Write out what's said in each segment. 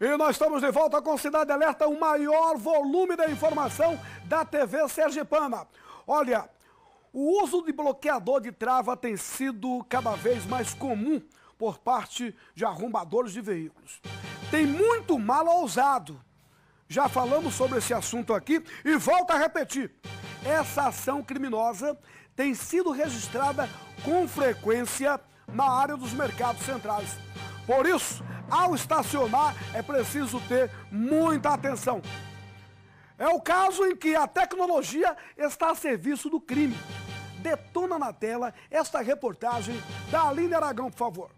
E nós estamos de volta com Cidade Alerta, o maior volume da informação da TV Sergipana. Olha, o uso de bloqueador de trava tem sido cada vez mais comum por parte de arrombadores de veículos. Tem muito mal ousado. Já falamos sobre esse assunto aqui e volto a repetir. Essa ação criminosa tem sido registrada com frequência na área dos mercados centrais. Por isso, ao estacionar, é preciso ter muita atenção. É o caso em que a tecnologia está a serviço do crime. Detona na tela esta reportagem da Aline Aragão, por favor.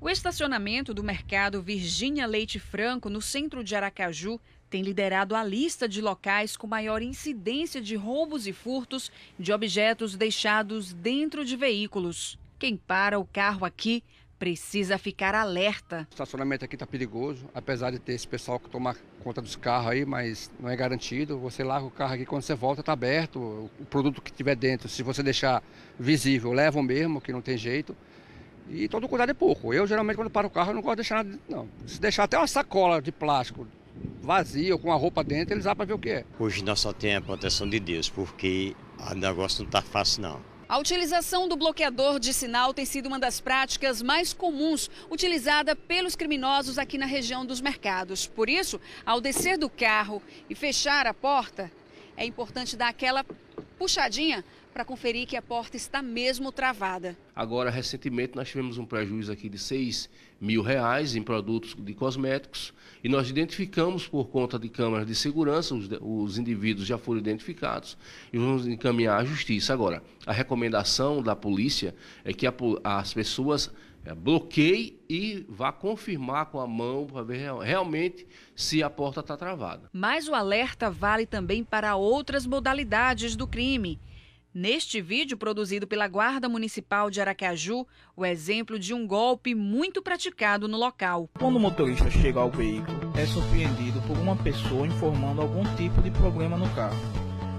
O estacionamento do mercado Virgínia Leite Franco, no centro de Aracaju, tem liderado a lista de locais com maior incidência de roubos e furtos de objetos deixados dentro de veículos. Quem para o carro aqui precisa ficar alerta. O estacionamento aqui está perigoso, apesar de ter esse pessoal que toma conta dos carros aí, mas não é garantido. Você larga o carro aqui, quando você volta está aberto, o produto que tiver dentro, se você deixar visível, levam mesmo, que não tem jeito. E todo cuidado é pouco. Eu geralmente quando paro o carro não gosto de deixar nada, não. Se deixar até uma sacola de plástico vazia ou com a roupa dentro, eles vão para ver o que é. Hoje nós só temos a proteção de Deus, porque o negócio não está fácil não. A utilização do bloqueador de sinal tem sido uma das práticas mais comuns utilizada pelos criminosos aqui na região dos mercados. Por isso, ao descer do carro e fechar a porta, é importante dar aquela puxadinha para conferir que a porta está mesmo travada. Agora, recentemente, nós tivemos um prejuízo aqui de 6 mil reais em produtos de cosméticos e nós identificamos por conta de câmaras de segurança, os, os indivíduos já foram identificados e vamos encaminhar à justiça. Agora, a recomendação da polícia é que a, as pessoas é, e vá confirmar com a mão para ver realmente se a porta está travada. Mas o alerta vale também para outras modalidades do crime. Neste vídeo produzido pela Guarda Municipal de Aracaju, o exemplo de um golpe muito praticado no local. Quando o motorista chega ao veículo, é surpreendido por uma pessoa informando algum tipo de problema no carro,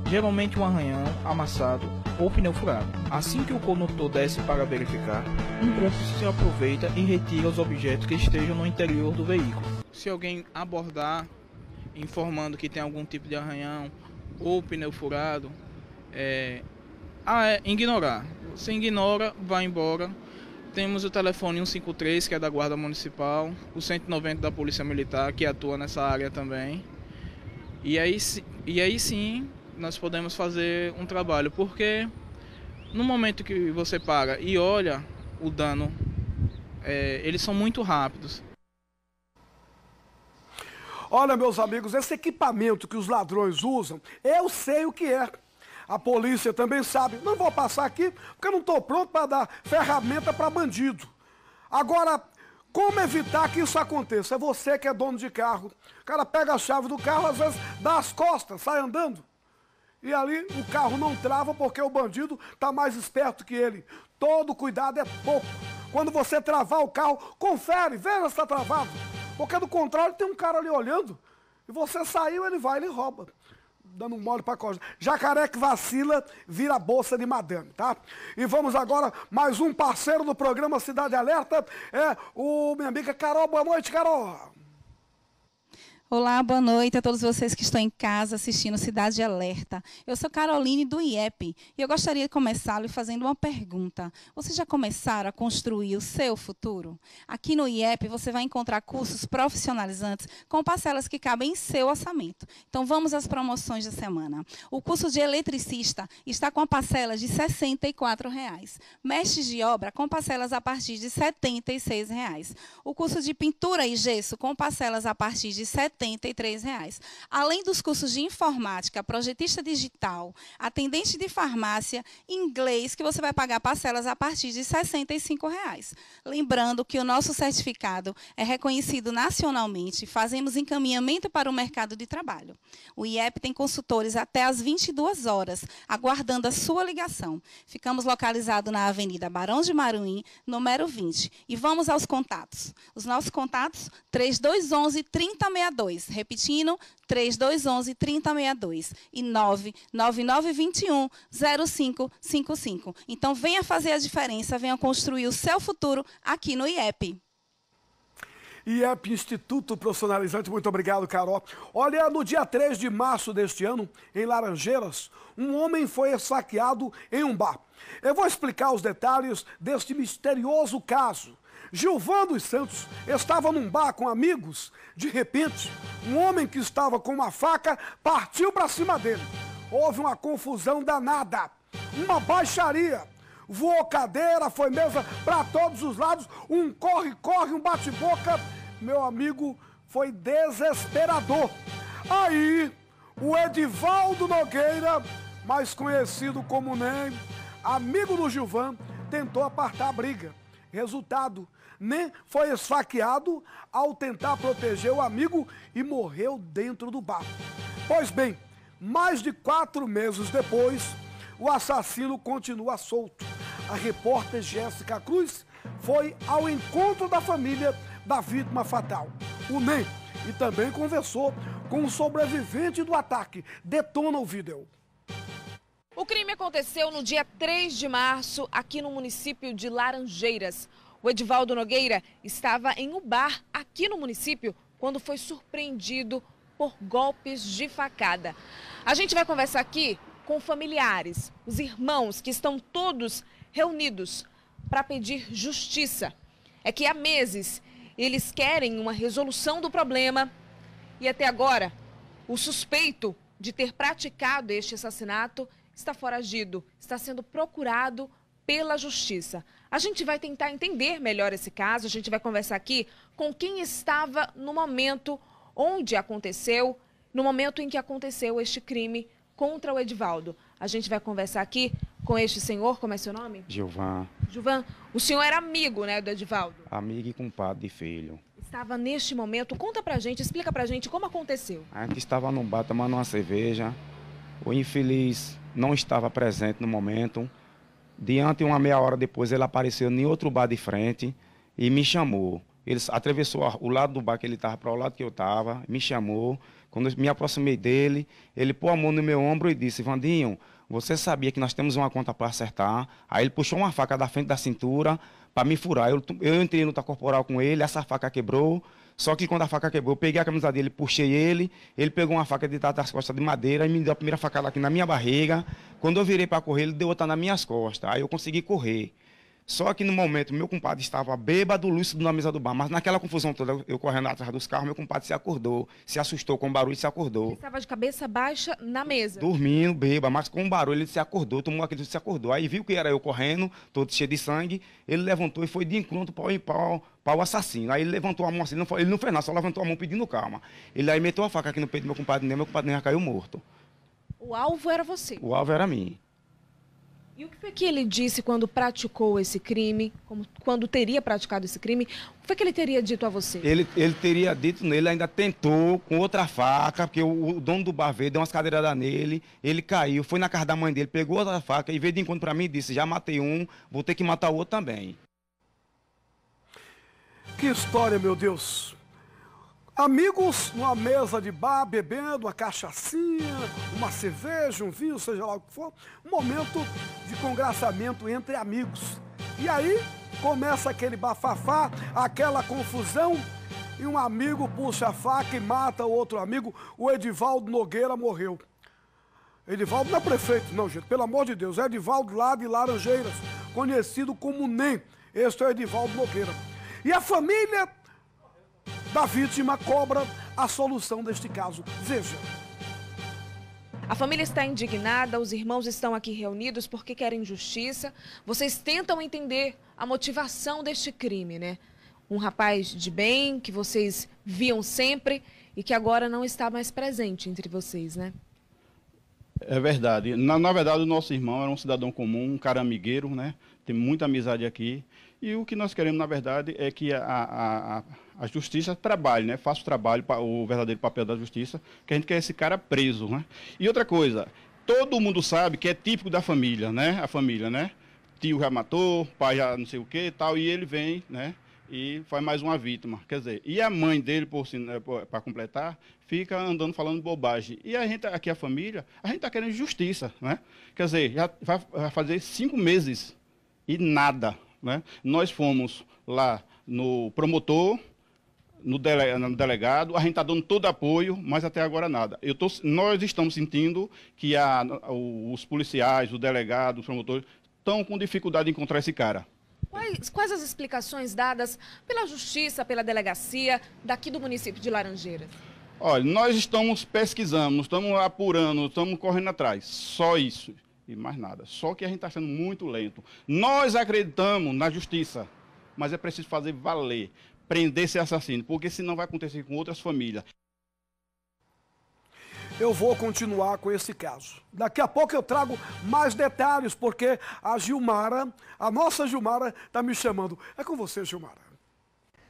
geralmente um arranhão, amassado ou pneu furado. Assim que o condutor desce para verificar, um cômplice se aproveita e retira os objetos que estejam no interior do veículo. Se alguém abordar informando que tem algum tipo de arranhão ou pneu furado, é, a ah, é, ignorar. Você ignora, vai embora. Temos o telefone 153, que é da Guarda Municipal, o 190 da Polícia Militar, que atua nessa área também. E aí, e aí sim nós podemos fazer um trabalho, porque no momento que você para e olha o dano, é, eles são muito rápidos. Olha, meus amigos, esse equipamento que os ladrões usam, eu sei o que é. A polícia também sabe, não vou passar aqui porque eu não estou pronto para dar ferramenta para bandido. Agora, como evitar que isso aconteça? É você que é dono de carro. O cara pega a chave do carro, às vezes dá as costas, sai andando. E ali o carro não trava porque o bandido está mais esperto que ele. Todo cuidado é pouco. Quando você travar o carro, confere, veja se está travado. Porque do contrário tem um cara ali olhando. E você saiu, ele vai, ele rouba dando um mole pra costa. Jacaré que vacila, vira bolsa de madame, tá? E vamos agora, mais um parceiro do programa Cidade Alerta, é o minha amiga Carol. Boa noite, Carol. Olá, boa noite a todos vocês que estão em casa assistindo Cidade Alerta. Eu sou Caroline do IEP e eu gostaria de começar lhe fazendo uma pergunta. Vocês já começaram a construir o seu futuro? Aqui no IEP você vai encontrar cursos profissionalizantes com parcelas que cabem em seu orçamento. Então vamos às promoções da semana. O curso de eletricista está com a parcela de R$ 64. Reais. Mestres de obra com parcelas a partir de R$ 76. Reais. O curso de pintura e gesso com parcelas a partir de R$ R$ reais. Além dos cursos de informática, projetista digital, atendente de farmácia, inglês, que você vai pagar parcelas a partir de R$ reais. Lembrando que o nosso certificado é reconhecido nacionalmente, fazemos encaminhamento para o mercado de trabalho. O IEP tem consultores até às 22 horas, aguardando a sua ligação. Ficamos localizados na Avenida Barão de Maruim, número 20. E vamos aos contatos. Os nossos contatos, 3211 3062. 3062. Repetindo, 3211 3062 e 99921 0555. Então venha fazer a diferença, venha construir o seu futuro aqui no IEP. IEP Instituto Profissionalizante, muito obrigado, Carol. Olha, no dia 3 de março deste ano, em Laranjeiras, um homem foi saqueado em um bar. Eu vou explicar os detalhes deste misterioso caso Gilvan dos Santos estava num bar com amigos. De repente, um homem que estava com uma faca partiu para cima dele. Houve uma confusão danada, uma baixaria. Voou cadeira, foi mesa para todos os lados, um corre-corre, um bate-boca. Meu amigo, foi desesperador. Aí, o Edivaldo Nogueira, mais conhecido como NEM, amigo do Gilvan, tentou apartar a briga. Resultado, né, foi esfaqueado ao tentar proteger o amigo e morreu dentro do bar. Pois bem, mais de quatro meses depois, o assassino continua solto. A repórter Jéssica Cruz foi ao encontro da família da vítima fatal, o NEM, e também conversou com o sobrevivente do ataque. Detona o vídeo. O crime aconteceu no dia 3 de março, aqui no município de Laranjeiras. O Edivaldo Nogueira estava em um bar aqui no município quando foi surpreendido por golpes de facada. A gente vai conversar aqui com familiares, os irmãos que estão todos reunidos para pedir justiça. É que há meses eles querem uma resolução do problema e até agora o suspeito de ter praticado este assassinato está foragido, está sendo procurado pela Justiça. A gente vai tentar entender melhor esse caso, a gente vai conversar aqui com quem estava no momento onde aconteceu, no momento em que aconteceu este crime contra o Edivaldo. A gente vai conversar aqui com este senhor, como é seu nome? Gilvan. Gilvan, o senhor era amigo, né, do Edivaldo? Amigo e compadre de filho. Estava neste momento, conta pra gente, explica pra gente como aconteceu. A gente estava num bar tomando uma cerveja, o infeliz não estava presente no momento, Diante, uma meia hora depois, ele apareceu em outro bar de frente e me chamou. Ele atravessou o lado do bar que ele estava para o lado que eu estava, me chamou. Quando eu me aproximei dele, ele pôs a mão no meu ombro e disse: Vandinho, você sabia que nós temos uma conta para acertar? Aí ele puxou uma faca da frente da cintura para me furar. Eu, eu entrei no luta corporal com ele, essa faca quebrou. Só que quando a faca quebrou, eu peguei a camisa dele, puxei ele, ele pegou uma faca de das costas de madeira e me deu a primeira facada aqui na minha barriga. Quando eu virei para correr, ele deu outra nas minhas costas. Aí eu consegui correr. Só que no momento, meu compadre estava bêbado, lúcido na mesa do bar. Mas naquela confusão toda, eu correndo atrás dos carros, meu compadre se acordou, se assustou com o barulho e se acordou. Ele estava de cabeça baixa na mesa. Dormindo, bêbado, mas com o barulho ele se acordou, tomou e se acordou. Aí viu que era eu correndo, todo cheio de sangue. Ele levantou e foi de encontro, pau em pau, para o assassino. Aí ele levantou a mão assim, ele não, foi, ele não fez nada, só levantou a mão pedindo calma. Ele aí meteu a faca aqui no peito do meu compadre, meu compadre já caiu morto. O alvo era você? O alvo era mim. E o que foi que ele disse quando praticou esse crime, quando teria praticado esse crime? O que, que ele teria dito a você? Ele, ele teria dito nele, ainda tentou com outra faca, porque o, o dono do bar veio, deu umas cadeiradas nele, ele caiu, foi na casa da mãe dele, pegou outra faca e veio de encontro para mim e disse: Já matei um, vou ter que matar o outro também. Que história, meu Deus! Amigos numa mesa de bar, bebendo uma cachaçinha, uma cerveja, um vinho, seja lá o que for. Um momento de congraçamento entre amigos. E aí começa aquele bafafá, aquela confusão. E um amigo puxa a faca e mata o outro amigo. O Edivaldo Nogueira morreu. Edivaldo não é prefeito, não, gente. Pelo amor de Deus. É Edivaldo lá de Laranjeiras, conhecido como NEM. Este é o Edivaldo Nogueira. E a família da vítima cobra a solução deste caso. Veja. A família está indignada, os irmãos estão aqui reunidos porque querem justiça. Vocês tentam entender a motivação deste crime, né? Um rapaz de bem que vocês viam sempre e que agora não está mais presente entre vocês, né? É verdade. Na, na verdade, o nosso irmão era um cidadão comum, um cara amigueiro, né? Tem muita amizade aqui. E o que nós queremos, na verdade, é que a, a, a a justiça trabalha, né? Faça o trabalho, o verdadeiro papel da justiça, que a gente quer esse cara preso, né? E outra coisa, todo mundo sabe que é típico da família, né? A família, né? Tio já matou, pai já não sei o que tal, e ele vem, né? E faz mais uma vítima. Quer dizer, e a mãe dele, por né, para completar, fica andando falando bobagem. E a gente, aqui a família, a gente está querendo justiça, né? Quer dizer, já vai fazer cinco meses e nada, né? Nós fomos lá no promotor, no, dele, no delegado, a gente está dando todo apoio, mas até agora nada. Eu tô, nós estamos sentindo que a, os policiais, o delegado, os promotores estão com dificuldade de encontrar esse cara. Quais, quais, as explicações dadas pela Justiça, pela delegacia daqui do município de Laranjeiras? Olha, nós estamos pesquisando, estamos apurando, estamos correndo atrás. Só isso e mais nada. Só que a gente está sendo muito lento. Nós acreditamos na justiça, mas é preciso fazer valer prender esse assassino, porque senão vai acontecer com outras famílias. Eu vou continuar com esse caso. Daqui a pouco eu trago mais detalhes, porque a Gilmara, a nossa Gilmara, está me chamando. É com você, Gilmara.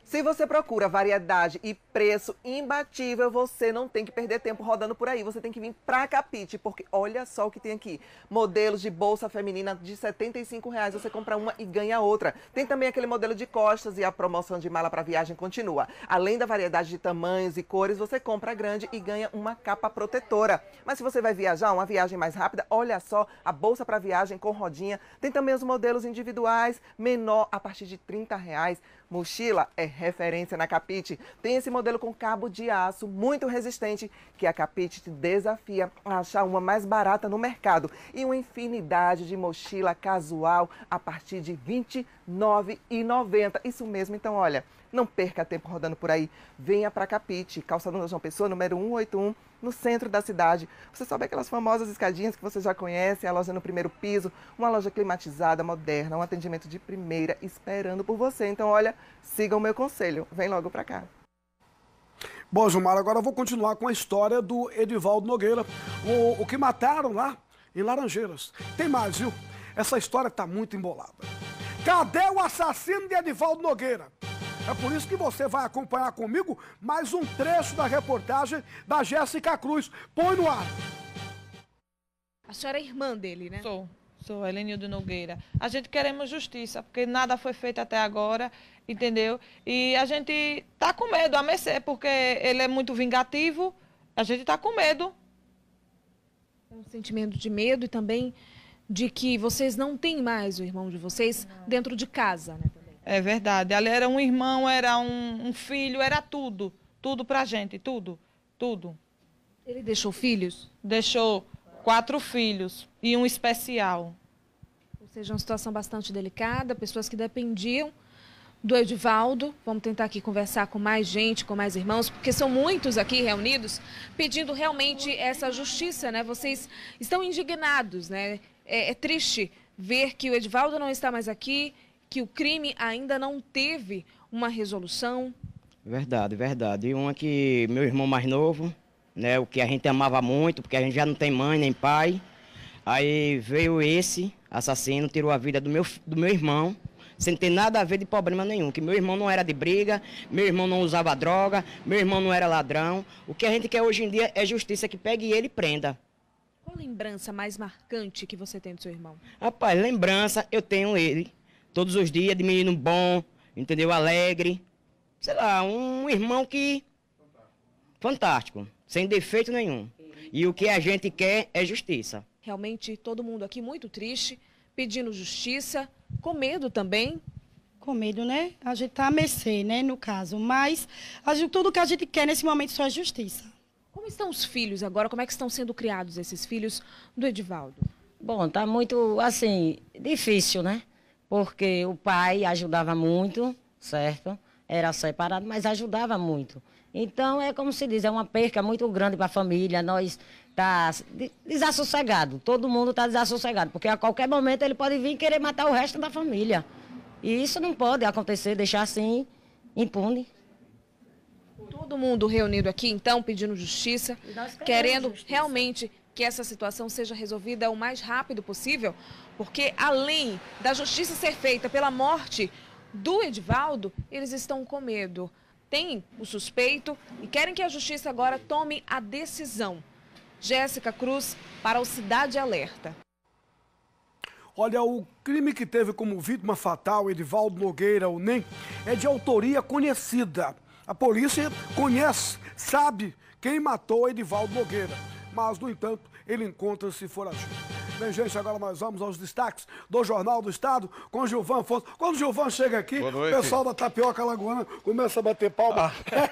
Se você procura variedade e preço imbatível, você não tem que perder tempo rodando por aí. Você tem que vir pra Capite, porque olha só o que tem aqui. Modelos de bolsa feminina de R$ 75. Reais. Você compra uma e ganha outra. Tem também aquele modelo de costas e a promoção de mala para viagem continua. Além da variedade de tamanhos e cores, você compra grande e ganha uma capa protetora. Mas se você vai viajar, uma viagem mais rápida, olha só a bolsa para viagem com rodinha. Tem também os modelos individuais, menor a partir de R$ Reais. Mochila é referência na Capite. Tem esse modelo com cabo de aço muito resistente que a Capite te desafia a achar uma mais barata no mercado e uma infinidade de mochila casual a partir de R$ 29,90. Isso mesmo, então olha, não perca tempo rodando por aí. Venha para Capite, calçadão da João Pessoa, número 181 no centro da cidade. Você sobe aquelas famosas escadinhas que você já conhece, a loja no primeiro piso, uma loja climatizada, moderna, um atendimento de primeira esperando por você. Então, olha, siga o meu conselho, vem logo para cá. Bom, Gilmar, agora eu vou continuar com a história do Edivaldo Nogueira, o, o que mataram lá em Laranjeiras. Tem mais, viu? Essa história está muito embolada. Cadê o assassino de Edivaldo Nogueira? É por isso que você vai acompanhar comigo mais um trecho da reportagem da Jéssica Cruz. Põe no ar. A senhora é irmã dele, né? Sou. Sou de Nogueira. A gente queremos justiça, porque nada foi feito até agora, entendeu? E a gente tá com medo, a mercê, porque ele é muito vingativo, a gente tá com medo. um sentimento de medo e também de que vocês não têm mais o irmão de vocês não. dentro de casa, né? É verdade. Ela era um irmão, era um, um filho, era tudo. Tudo pra gente, tudo. Tudo. Ele deixou filhos? Deixou quatro filhos e um especial. Ou seja, uma situação bastante delicada, pessoas que dependiam do Edivaldo. Vamos tentar aqui conversar com mais gente, com mais irmãos, porque são muitos aqui reunidos pedindo realmente essa justiça, né? Vocês estão indignados, né? É, é triste ver que o Edivaldo não está mais aqui, que o crime ainda não teve uma resolução? Verdade, verdade. E uma que meu irmão mais novo, né, o que a gente amava muito, porque a gente já não tem mãe nem pai. Aí veio esse assassino, tirou a vida do meu, do meu irmão, sem ter nada a ver de problema nenhum. Que meu irmão não era de briga, meu irmão não usava droga, meu irmão não era ladrão. O que a gente quer hoje em dia é justiça que pegue ele e prenda. Qual lembrança mais marcante que você tem do seu irmão? Rapaz, lembrança, eu tenho ele todos os dias, de menino bom, entendeu? Alegre. Sei lá, um irmão que. Fantástico. Fantástico sem defeito nenhum. E o que a gente quer é justiça. Realmente, todo mundo aqui muito triste, pedindo justiça, com medo também. Com medo, né? A gente tá a mercê, né, no caso. Mas a gente, tudo que a gente quer nesse momento só é justiça. Como estão os filhos agora? Como é que estão sendo criados esses filhos do Edivaldo? Bom, tá muito, assim, difícil, né? porque o pai ajudava muito, certo? Era separado, mas ajudava muito. Então, é como se diz, é uma perca muito grande para a família, nós tá desassossegado, todo mundo está desassossegado, porque a qualquer momento ele pode vir querer matar o resto da família. E isso não pode acontecer, deixar assim impune. Todo mundo reunido aqui, então, pedindo justiça, querendo justiça. realmente que essa situação seja resolvida o mais rápido possível, porque além da justiça ser feita pela morte do Edivaldo, eles estão com medo. Tem o suspeito e querem que a justiça agora tome a decisão. Jéssica Cruz, para o Cidade Alerta. Olha, o crime que teve como vítima fatal Edivaldo Nogueira, o NEM, é de autoria conhecida. A polícia conhece, sabe quem matou Edivaldo Nogueira mas, no entanto, ele encontra-se foragido. Bem, gente, agora nós vamos aos destaques do Jornal do Estado com Gilvan Fonso. Quando o Gilvan chega aqui, o pessoal da Tapioca Lagoana começa a bater palma. Ah.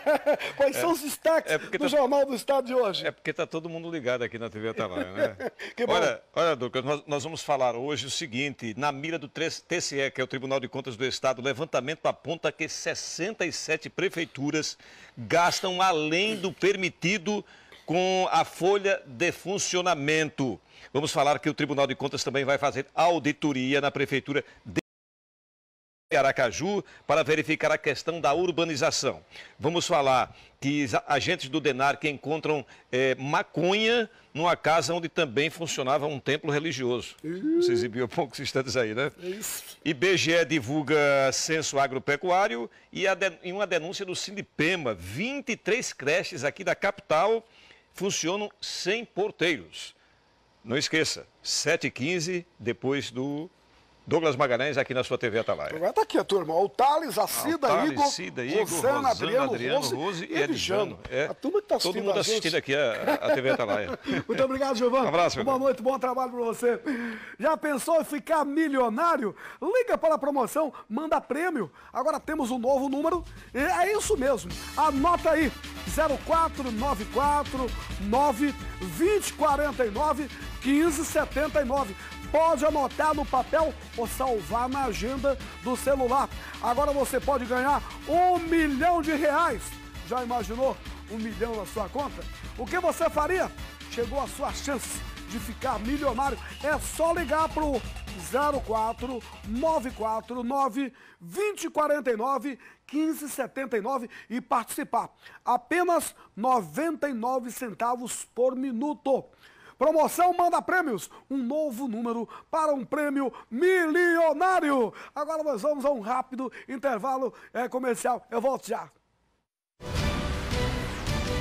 Quais é, são os destaques é do tá, Jornal do Estado de hoje? É porque está todo mundo ligado aqui na TV Atalaia, né? olha, olha, Douglas, nós, nós, vamos falar hoje o seguinte, na mira do TCE, que é o Tribunal de Contas do Estado, o levantamento aponta que 67 prefeituras gastam além do permitido com a folha de funcionamento. Vamos falar que o Tribunal de Contas também vai fazer auditoria na Prefeitura de Aracaju para verificar a questão da urbanização. Vamos falar que agentes do DENAR que encontram é, maconha numa casa onde também funcionava um templo religioso. Você exibiu há poucos instantes aí, né? É IBGE divulga censo agropecuário e, a de, e uma denúncia do Sindipema, 23 creches aqui da capital funcionam sem porteiros. Não esqueça, 7h15 depois do Douglas Magalhães aqui na sua TV Atalaia. Agora tá aqui a turma. O Thales, a Cida, ah, Igor, Cida, Igor Rosana, Rosana, Adriano, Adriano Rose, Rose e Edjano. É, a turma que tá assistindo Todo mundo assistindo aqui a, a TV Atalaia. Muito obrigado, Giovanni. Um abraço. Boa noite, bom trabalho para você. Já pensou em ficar milionário? Liga para a promoção, manda prêmio. Agora temos um novo número. É isso mesmo. Anota aí. 0494 2049 1579 pode anotar no papel ou salvar na agenda do celular. Agora você pode ganhar um milhão de reais. Já imaginou um milhão na sua conta? O que você faria? Chegou a sua chance de ficar milionário. É só ligar para 04 949 2049 1579 e participar. Apenas 99 centavos por minuto. Promoção Manda Prêmios, um novo número para um prêmio milionário. Agora nós vamos a um rápido intervalo é, comercial. Eu volto já.